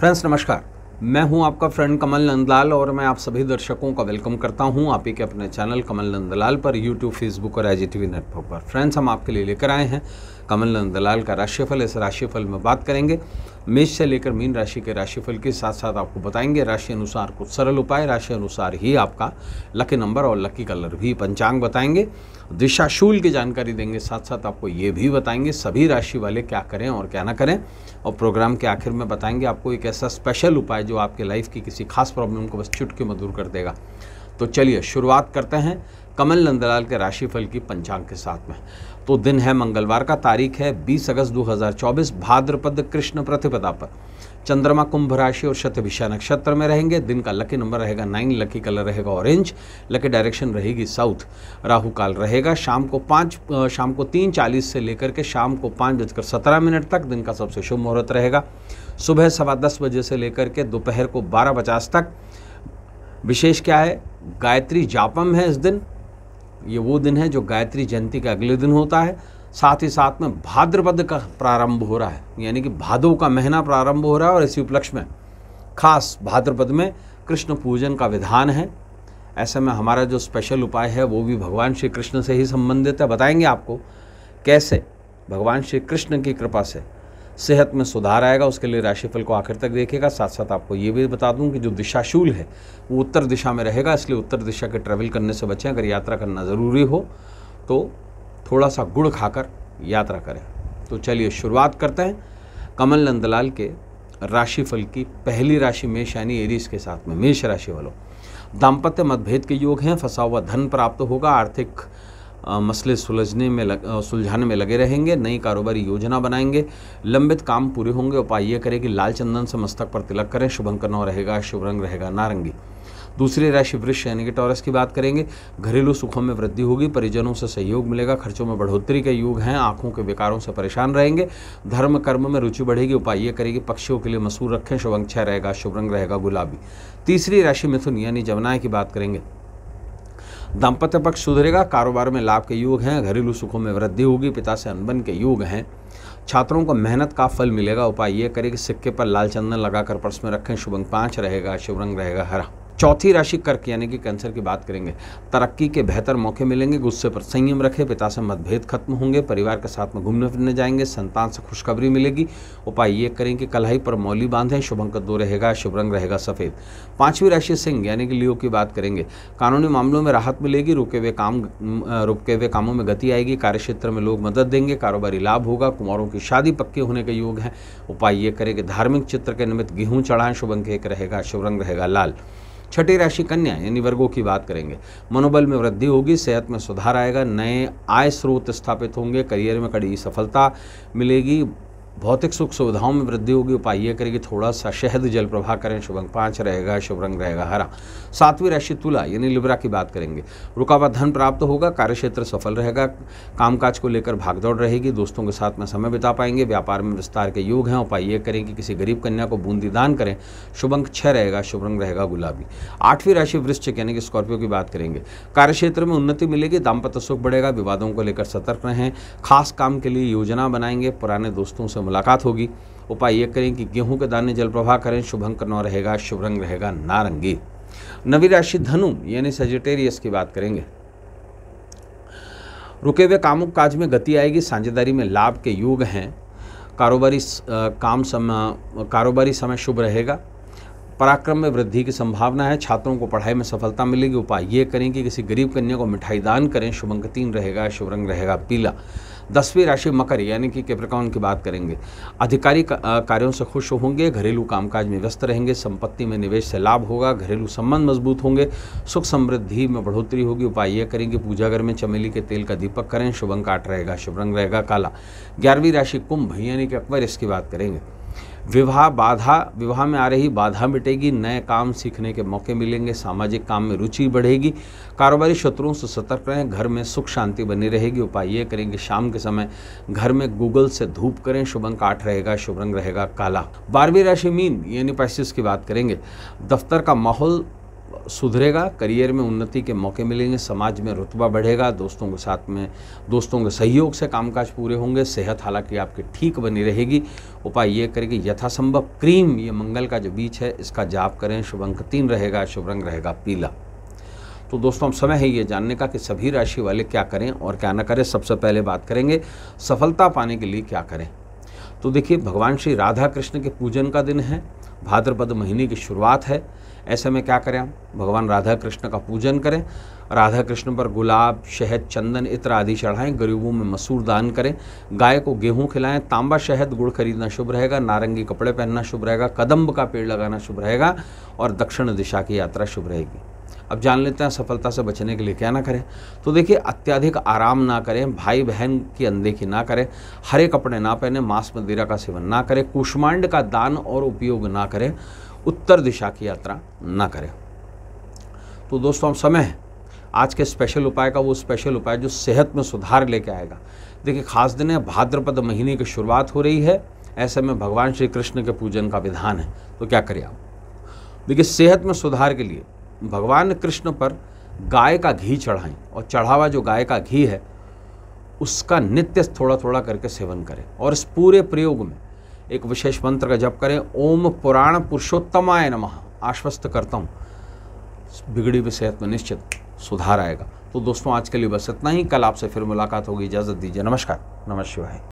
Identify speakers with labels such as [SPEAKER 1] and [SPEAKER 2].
[SPEAKER 1] friends नमस्कार मैं हूं आपका फ्रेंड कमल नंदलाल और मैं आप सभी दर्शकों का वेलकम करता हूं आप ही के अपने चैनल कमल नंदलाल पर यूट्यूब फेसबुक और आई नेटवर्क पर फ्रेंड्स हम आपके लिए लेकर आए हैं कमल नंदलाल का राशिफल इस राशिफल में बात करेंगे मेष से लेकर मीन राशि के राशिफल के साथ साथ आपको बताएंगे राशि अनुसार कुछ सरल उपाय राशि अनुसार ही आपका लकी नंबर और लकी कलर भी पंचांग बताएंगे दिशा शूल की जानकारी देंगे साथ साथ आपको ये भी बताएंगे सभी राशि वाले क्या करें और क्या ना करें और प्रोग्राम के आखिर में बताएंगे आपको एक ऐसा स्पेशल उपाय जो आपके लाइफ की किसी खास प्रॉब्लम को बस चुटके में दूर कर देगा तो चलिए शुरुआत करते हैं कमल नंदलाल के राशिफल की पंचांग के साथ में तो दिन है मंगलवार का तारीख है 20 अगस्त 2024 भाद्रपद कृष्ण प्रतिपदा पर चंद्रमा कुंभ राशि और शतभिषा नक्षत्र में रहेंगे दिन का लकी नंबर रहेगा नाइन लकी कलर रहेगा ऑरेंज लकी डायरेक्शन रहेगी साउथ राहु काल रहेगा शाम को पाँच शाम को तीन चालीस से लेकर के शाम को पाँच बजकर सत्रह मिनट तक दिन का सबसे शुभ मुहूर्त रहेगा सुबह सवा दस बजे से लेकर के दोपहर को बारह पचास तक विशेष क्या है गायत्री जापम है इस दिन ये वो दिन है जो गायत्री जयंती का अगले दिन होता है साथ ही साथ में भाद्रपद का प्रारंभ हो रहा है यानी कि भादो का महीना प्रारंभ हो रहा है और इसी उपलक्ष्य में खास भाद्रपद में कृष्ण पूजन का विधान है ऐसे में हमारा जो स्पेशल उपाय है वो भी भगवान श्री कृष्ण से ही संबंधित है बताएंगे आपको कैसे भगवान श्री कृष्ण की कृपा से सेहत में सुधार आएगा उसके लिए राशिफल को आखिर तक देखेगा साथ साथ आपको ये भी बता दूं कि जो दिशाशूल है वो उत्तर दिशा में रहेगा इसलिए उत्तर दिशा के ट्रैवल करने से बचें अगर यात्रा करना ज़रूरी हो तो थोड़ा सा गुड़ खाकर यात्रा करें तो चलिए शुरुआत करते हैं कमल नंदलाल के राशिफल की पहली राशि मेष यानी एरीज के साथ में मेष राशि वालों दाम्पत्य मतभेद के योग हैं फंसा हुआ धन प्राप्त होगा आर्थिक मसले सुलझने में लग सुलझाने में लगे रहेंगे नई कारोबारी योजना बनाएंगे लंबित काम पूरे होंगे उपाय ये करें कि लाल चंदन से मस्तक पर तिलक करें शुभंकर नौ रहेगा शुभ रंग रहेगा नारंगी दूसरी राशि वृक्ष यानी कि टॉरस की बात करेंगे घरेलू सुखों में वृद्धि होगी परिजनों से सहयोग मिलेगा खर्चों में बढ़ोतरी के युग हैं आंखों के विकारों से परेशान रहेंगे धर्म कर्म में रुचि बढ़ेगी उपाय ये करेगी पक्षियों के लिए मसूर रखें शुभंग रहेगा शुभ रंग रहेगा गुलाबी तीसरी राशि मिथुन यानी जमुनाय की बात करेंगे दाम्पत्य पक्ष सुधरेगा कारोबार में लाभ के योग हैं घरेलू सुखों में वृद्धि होगी पिता से अनबन के योग हैं छात्रों को मेहनत का फल मिलेगा उपाय ये करें कि सिक्के पर लाल चंदन लगाकर पर्स में रखें शुभ रंग पाँच रहेगा शुभ रंग रहेगा हरा चौथी राशि कर्क यानी कि कैंसर की बात करेंगे तरक्की के बेहतर मौके मिलेंगे गुस्से पर संयम रखें पिता से मतभेद खत्म होंगे परिवार के साथ में घूमने फिरने जाएंगे संतान से खुशखबरी मिलेगी उपाय ये करें कि कलाई पर मौली बांधें शुभ अंक दो रहेगा शुभ रंग रहेगा सफ़ेद पांचवी राशि सिंह यानी कि लियो की बात करेंगे कानूनी मामलों में राहत मिलेगी रुके हुए काम रुके हुए कामों में गति आएगी कार्यक्षेत्र में लोग मदद देंगे कारोबारी लाभ होगा कुमारों की शादी पक्के होने के योग हैं उपाय ये करें कि धार्मिक चित्र के निमित्त गेहूँ चढ़ाएं शुभ अंक एक रहेगा शुभ रंग रहेगा लाल छठी राशि कन्या यानी वर्गों की बात करेंगे मनोबल में वृद्धि होगी सेहत में सुधार आएगा नए आय स्रोत स्थापित होंगे करियर में कड़ी सफलता मिलेगी भौतिक सुख सुविधाओं में वृद्धि होगी उपाय ये करेगी थोड़ा सा शहद जल प्रभाव करें शुभ अंक पाँच रहेगा शुभ रंग रहेगा हरा सातवीं राशि तुला यानी लिब्रा की बात करेंगे रुका हुआ धन प्राप्त होगा कार्यक्षेत्र सफल रहेगा कामकाज को लेकर भागदौड़ रहेगी दोस्तों के साथ में समय बिता पाएंगे व्यापार में विस्तार के योग हैं उपाय ये करें कि किसी गरीब कन्या को बूंदी दान करें शुभ अंक छः रहेगा शुभ रंग रहेगा गुलाबी आठवीं राशि वृश्चिक यानी कि स्कॉर्पियो की बात करेंगे कार्यक्षेत्र में उन्नति मिलेगी दाम्पत्य सुख बढ़ेगा विवादों को लेकर सतर्क रहें खास काम के लिए योजना बनाएंगे पुराने दोस्तों से मुलाकात होगी उपाय ये करें कि गेहूं के दाने जल प्रवाह करें शुभ नौ रहेगा शुभ रंग रहेगा नारंगी नवी राशि धनु यानी सजिटेरियस की बात करेंगे रुके हुए कामों काज में गति आएगी साझेदारी में लाभ के युग हैं कारोबारी काम समय कारोबारी समय शुभ रहेगा पराक्रम में वृद्धि की संभावना है छात्रों को पढ़ाई में सफलता मिलेगी उपाय ये करें कि किसी गरीब कन्या को मिठाई दान करें शुभ अंक तीन रहेगा शुभ रंग रहेगा पीला दसवीं राशि मकर यानी कि कैप्रिकॉन की बात करेंगे अधिकारी कार्यों से खुश होंगे घरेलू कामकाज में व्यस्त रहेंगे संपत्ति में निवेश से लाभ होगा घरेलू संबंध मजबूत होंगे सुख समृद्धि में बढ़ोतरी होगी उपाय ये करेंगे पूजा घर में चमेली के तेल का दीपक करें शुभ अंक रहेगा शुभ रंग रहेगा काला ग्यारहवीं राशि कुंभ यानी कि अकबर इसकी बात करेंगे विवाह बाधा विवाह में आ रही बाधा मिटेगी नए काम सीखने के मौके मिलेंगे सामाजिक काम में रुचि बढ़ेगी कारोबारी शत्रुओं से सतर्क रहें घर में सुख शांति बनी रहेगी उपाय ये करेंगे शाम के समय घर में गूगल से धूप करें शुभ अंक आठ रहेगा शुभ रंग रहेगा काला बारहवीं राशि मीन यानी पैसिस की बात करेंगे दफ्तर का माहौल सुधरेगा करियर में उन्नति के मौके मिलेंगे समाज में रुतबा बढ़ेगा दोस्तों के साथ में दोस्तों के सहयोग से कामकाज पूरे होंगे सेहत हालांकि आपकी ठीक बनी रहेगी उपाय ये करें कि यथासंभव क्रीम ये मंगल का जो बीच है इसका जाप करें शुभ अंक तीन रहेगा शुभ रंग रहेगा पीला तो दोस्तों अब समय है ये जानने का कि सभी राशि वाले क्या करें और क्या ना करें सबसे पहले बात करेंगे सफलता पाने के लिए क्या करें तो देखिए भगवान श्री राधा कृष्ण के पूजन का दिन है भाद्रपद महीने की शुरुआत है ऐसे में क्या करें भगवान राधा कृष्ण का पूजन करें राधा कृष्ण पर गुलाब शहद चंदन इत्र आदि चढ़ाएं गरीबों में मसूर दान करें गाय को गेहूं खिलाएं तांबा शहद गुड़ खरीदना शुभ रहेगा नारंगी कपड़े पहनना शुभ रहेगा कदम्ब का पेड़ लगाना शुभ रहेगा और दक्षिण दिशा की यात्रा शुभ रहेगी अब जान लेते हैं सफलता से बचने के लिए क्या ना करें तो देखिए अत्यधिक आराम ना करें भाई बहन की अनदेखी ना करें हरे कपड़े ना पहने मांस मदिरा का सेवन ना करें कुष्मांड का दान और उपयोग ना करें उत्तर दिशा की यात्रा ना करें तो दोस्तों हम समय है आज के स्पेशल उपाय का वो स्पेशल उपाय जो सेहत में सुधार लेके आएगा देखिए खास दिन है भाद्रपद महीने की शुरुआत हो रही है ऐसे में भगवान श्री कृष्ण के पूजन का विधान है तो क्या करें आप देखिए सेहत में सुधार के लिए भगवान कृष्ण पर गाय का घी चढ़ाएं और चढ़ावा जो गाय का घी है उसका नित्य थोड़ा थोड़ा करके सेवन करें और इस पूरे प्रयोग में एक विशेष मंत्र का जप करें ओम पुराण पुरुषोत्तमाय नम आश्वस्त करता हूँ बिगड़ी हुई सेहत में निश्चित सुधार आएगा तो दोस्तों आज के लिए बस इतना ही कल आपसे फिर मुलाकात होगी इजाज़त दीजिए नमस्कार नमस्कार